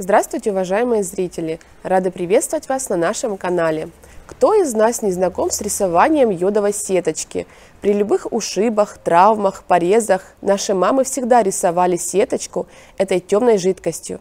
Здравствуйте, уважаемые зрители! Рады приветствовать вас на нашем канале. Кто из нас не знаком с рисованием йодовой сеточки? При любых ушибах, травмах, порезах наши мамы всегда рисовали сеточку этой темной жидкостью.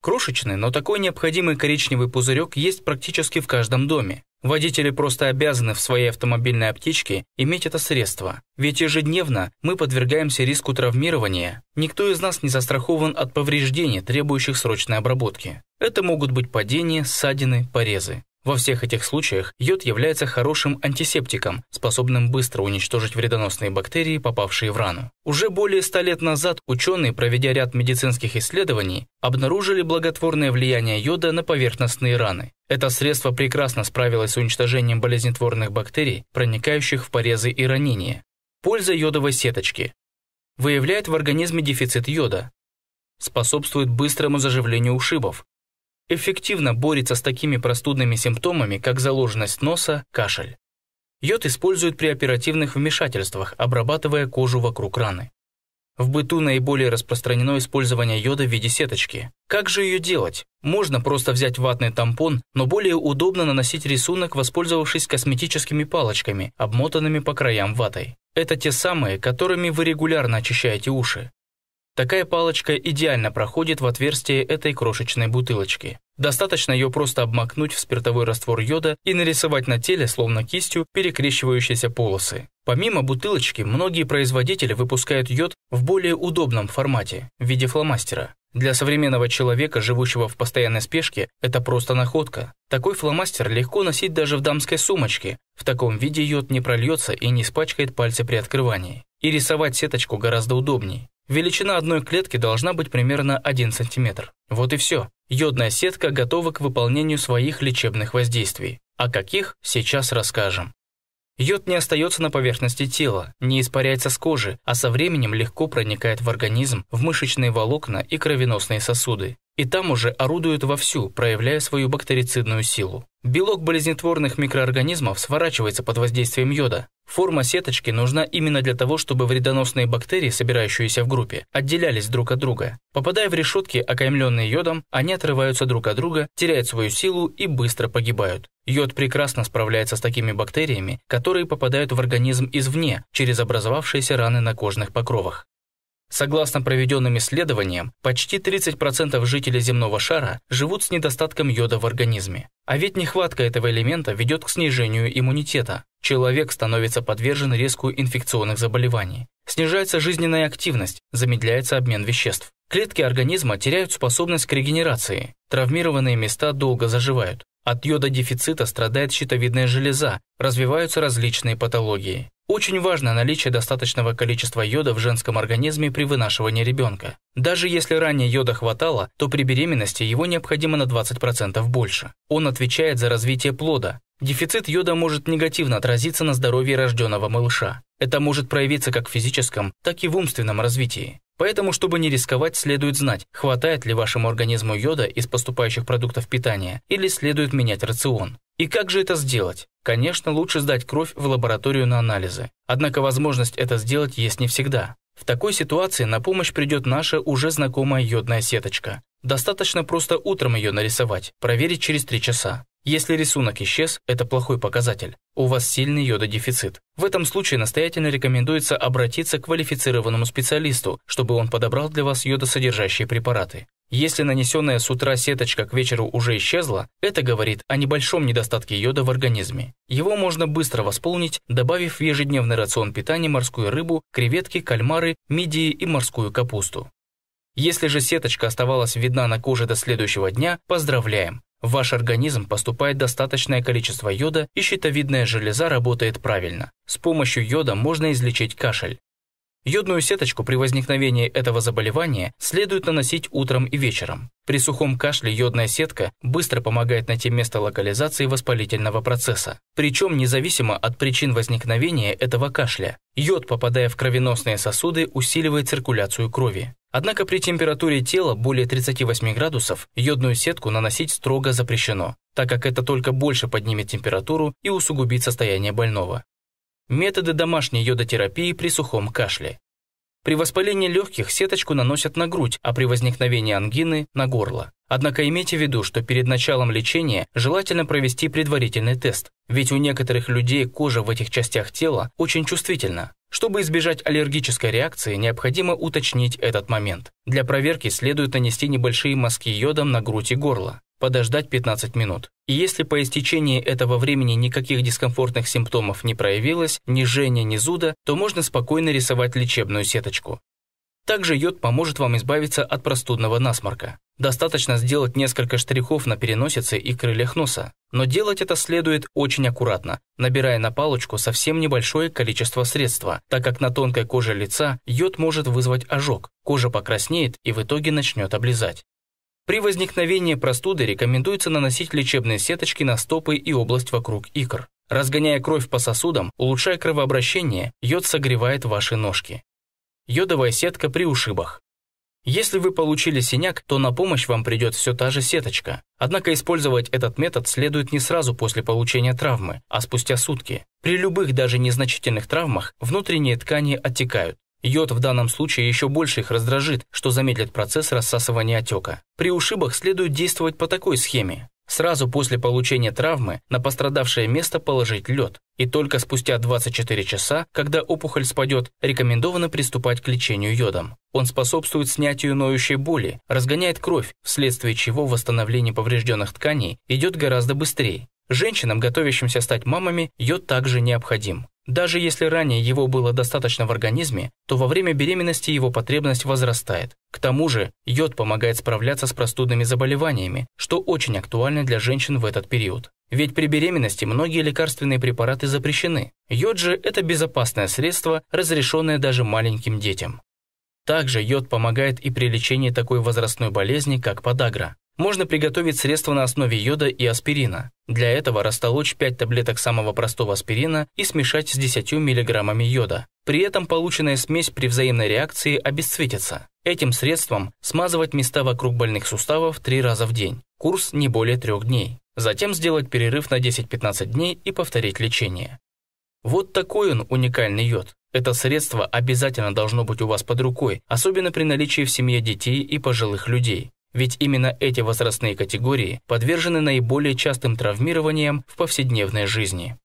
Крошечный, но такой необходимый коричневый пузырек есть практически в каждом доме. Водители просто обязаны в своей автомобильной аптечке иметь это средство, ведь ежедневно мы подвергаемся риску травмирования. Никто из нас не застрахован от повреждений, требующих срочной обработки. Это могут быть падения, ссадины, порезы. Во всех этих случаях йод является хорошим антисептиком, способным быстро уничтожить вредоносные бактерии, попавшие в рану. Уже более 100 лет назад ученые, проведя ряд медицинских исследований, обнаружили благотворное влияние йода на поверхностные раны. Это средство прекрасно справилось с уничтожением болезнетворных бактерий, проникающих в порезы и ранения. Польза йодовой сеточки. Выявляет в организме дефицит йода, способствует быстрому заживлению ушибов, эффективно борется с такими простудными симптомами, как заложенность носа, кашель. Йод используют при оперативных вмешательствах, обрабатывая кожу вокруг раны. В быту наиболее распространено использование йода в виде сеточки. Как же ее делать? Можно просто взять ватный тампон, но более удобно наносить рисунок, воспользовавшись косметическими палочками, обмотанными по краям ватой. Это те самые, которыми вы регулярно очищаете уши. Такая палочка идеально проходит в отверстие этой крошечной бутылочки. Достаточно ее просто обмакнуть в спиртовой раствор йода и нарисовать на теле, словно кистью, перекрещивающиеся полосы. Помимо бутылочки, многие производители выпускают йод в более удобном формате, в виде фломастера. Для современного человека, живущего в постоянной спешке, это просто находка. Такой фломастер легко носить даже в дамской сумочке. В таком виде йод не прольется и не испачкает пальцы при открывании. И рисовать сеточку гораздо удобнее. Величина одной клетки должна быть примерно 1 см. Вот и все. Йодная сетка готова к выполнению своих лечебных воздействий. О каких сейчас расскажем. Йод не остается на поверхности тела, не испаряется с кожи, а со временем легко проникает в организм, в мышечные волокна и кровеносные сосуды. И там уже орудует вовсю, проявляя свою бактерицидную силу. Белок болезнетворных микроорганизмов сворачивается под воздействием йода. Форма сеточки нужна именно для того, чтобы вредоносные бактерии, собирающиеся в группе, отделялись друг от друга. Попадая в решетки, окаймленные йодом, они отрываются друг от друга, теряют свою силу и быстро погибают. Йод прекрасно справляется с такими бактериями, которые попадают в организм извне, через образовавшиеся раны на кожных покровах. Согласно проведенным исследованиям, почти 30% жителей земного шара живут с недостатком йода в организме. А ведь нехватка этого элемента ведет к снижению иммунитета. Человек становится подвержен риску инфекционных заболеваний. Снижается жизненная активность, замедляется обмен веществ. Клетки организма теряют способность к регенерации. Травмированные места долго заживают. От йода-дефицита страдает щитовидная железа, развиваются различные патологии. Очень важно наличие достаточного количества йода в женском организме при вынашивании ребенка. Даже если ранее йода хватало, то при беременности его необходимо на 20% больше. Он отвечает за развитие плода. Дефицит йода может негативно отразиться на здоровье рожденного малыша. Это может проявиться как в физическом, так и в умственном развитии. Поэтому, чтобы не рисковать, следует знать, хватает ли вашему организму йода из поступающих продуктов питания или следует менять рацион. И как же это сделать? Конечно, лучше сдать кровь в лабораторию на анализы. Однако возможность это сделать есть не всегда. В такой ситуации на помощь придет наша уже знакомая йодная сеточка. Достаточно просто утром ее нарисовать, проверить через 3 часа. Если рисунок исчез, это плохой показатель. У вас сильный йододефицит. В этом случае настоятельно рекомендуется обратиться к квалифицированному специалисту, чтобы он подобрал для вас йодосодержащие препараты. Если нанесенная с утра сеточка к вечеру уже исчезла, это говорит о небольшом недостатке йода в организме. Его можно быстро восполнить, добавив в ежедневный рацион питания морскую рыбу, креветки, кальмары, мидии и морскую капусту. Если же сеточка оставалась видна на коже до следующего дня, поздравляем, в ваш организм поступает достаточное количество йода, и щитовидная железа работает правильно. С помощью йода можно излечить кашель. Йодную сеточку при возникновении этого заболевания следует наносить утром и вечером. При сухом кашле йодная сетка быстро помогает найти место локализации воспалительного процесса. Причем независимо от причин возникновения этого кашля, йод, попадая в кровеносные сосуды, усиливает циркуляцию крови. Однако при температуре тела более 38 градусов йодную сетку наносить строго запрещено, так как это только больше поднимет температуру и усугубит состояние больного. Методы домашней йодотерапии при сухом кашле. При воспалении легких сеточку наносят на грудь, а при возникновении ангины – на горло. Однако имейте в виду, что перед началом лечения желательно провести предварительный тест, ведь у некоторых людей кожа в этих частях тела очень чувствительна, чтобы избежать аллергической реакции, необходимо уточнить этот момент. Для проверки следует нанести небольшие мазки йодом на грудь и горло, подождать 15 минут. И если по истечении этого времени никаких дискомфортных симптомов не проявилось, ни жжения, ни зуда, то можно спокойно рисовать лечебную сеточку. Также йод поможет вам избавиться от простудного насморка. Достаточно сделать несколько штрихов на переносице и крыльях носа. Но делать это следует очень аккуратно, набирая на палочку совсем небольшое количество средства, так как на тонкой коже лица йод может вызвать ожог, кожа покраснеет и в итоге начнет облизать. При возникновении простуды рекомендуется наносить лечебные сеточки на стопы и область вокруг икр. Разгоняя кровь по сосудам, улучшая кровообращение, йод согревает ваши ножки. Йодовая сетка при ушибах. Если вы получили синяк, то на помощь вам придет все та же сеточка. Однако использовать этот метод следует не сразу после получения травмы, а спустя сутки. При любых даже незначительных травмах внутренние ткани оттекают. Йод в данном случае еще больше их раздражит, что замедлит процесс рассасывания отека. При ушибах следует действовать по такой схеме. Сразу после получения травмы на пострадавшее место положить лед, и только спустя 24 часа, когда опухоль спадет, рекомендовано приступать к лечению йодом. Он способствует снятию ноющей боли, разгоняет кровь, вследствие чего восстановление поврежденных тканей идет гораздо быстрее. Женщинам, готовящимся стать мамами, йод также необходим. Даже если ранее его было достаточно в организме, то во время беременности его потребность возрастает. К тому же, йод помогает справляться с простудными заболеваниями, что очень актуально для женщин в этот период. Ведь при беременности многие лекарственные препараты запрещены. Йод же – это безопасное средство, разрешенное даже маленьким детям. Также йод помогает и при лечении такой возрастной болезни, как подагра. Можно приготовить средство на основе йода и аспирина. Для этого растолочь 5 таблеток самого простого аспирина и смешать с 10 мг йода. При этом полученная смесь при взаимной реакции обесцветится. Этим средством смазывать места вокруг больных суставов 3 раза в день. Курс не более 3 дней. Затем сделать перерыв на 10-15 дней и повторить лечение. Вот такой он уникальный йод. Это средство обязательно должно быть у вас под рукой, особенно при наличии в семье детей и пожилых людей. Ведь именно эти возрастные категории подвержены наиболее частым травмированиям в повседневной жизни.